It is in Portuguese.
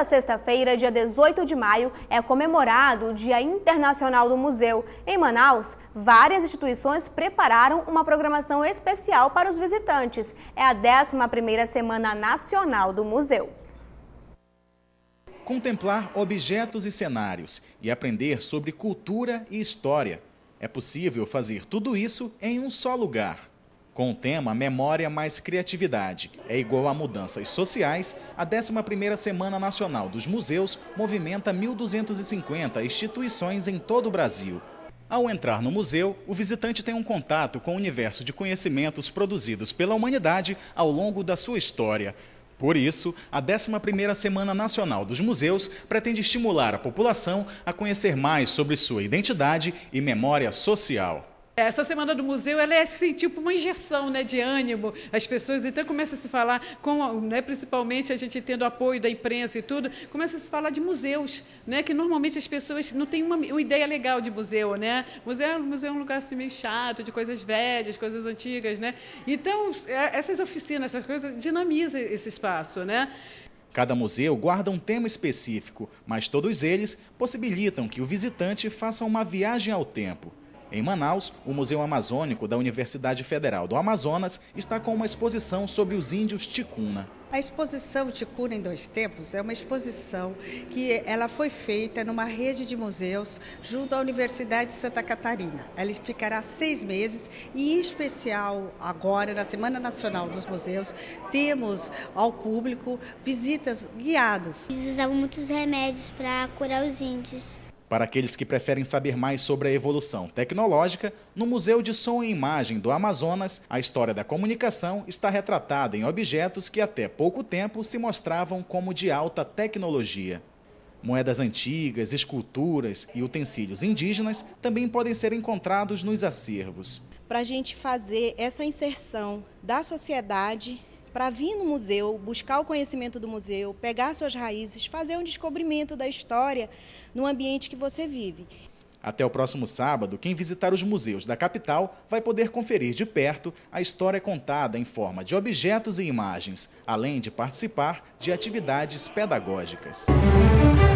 Nesta sexta-feira, dia 18 de maio, é comemorado o Dia Internacional do Museu. Em Manaus, várias instituições prepararam uma programação especial para os visitantes. É a 11ª Semana Nacional do Museu. Contemplar objetos e cenários e aprender sobre cultura e história. É possível fazer tudo isso em um só lugar. Com o tema Memória mais Criatividade é igual a mudanças sociais, a 11ª Semana Nacional dos Museus movimenta 1.250 instituições em todo o Brasil. Ao entrar no museu, o visitante tem um contato com o universo de conhecimentos produzidos pela humanidade ao longo da sua história. Por isso, a 11ª Semana Nacional dos Museus pretende estimular a população a conhecer mais sobre sua identidade e memória social. Essa semana do museu ela é assim, tipo uma injeção né, de ânimo. As pessoas então começam a se falar, com, né, principalmente a gente tendo apoio da imprensa e tudo, começa a se falar de museus, né, que normalmente as pessoas não têm uma, uma ideia legal de museu. Né? Museu, é museu é um lugar assim, meio chato, de coisas velhas, coisas antigas. Né? Então, é, essas oficinas, essas coisas, dinamizam esse espaço. Né? Cada museu guarda um tema específico, mas todos eles possibilitam que o visitante faça uma viagem ao tempo em Manaus, o Museu Amazônico da Universidade Federal do Amazonas está com uma exposição sobre os índios Ticuna. A exposição Ticuna em Dois Tempos é uma exposição que ela foi feita numa rede de museus junto à Universidade de Santa Catarina. Ela ficará seis meses e, em especial, agora, na Semana Nacional dos Museus, temos ao público visitas guiadas. Eles usavam muitos remédios para curar os índios para aqueles que preferem saber mais sobre a evolução tecnológica, no Museu de Som e Imagem do Amazonas, a história da comunicação está retratada em objetos que até pouco tempo se mostravam como de alta tecnologia. Moedas antigas, esculturas e utensílios indígenas também podem ser encontrados nos acervos. Para a gente fazer essa inserção da sociedade para vir no museu, buscar o conhecimento do museu, pegar suas raízes, fazer um descobrimento da história no ambiente que você vive. Até o próximo sábado, quem visitar os museus da capital vai poder conferir de perto a história contada em forma de objetos e imagens, além de participar de atividades pedagógicas. Música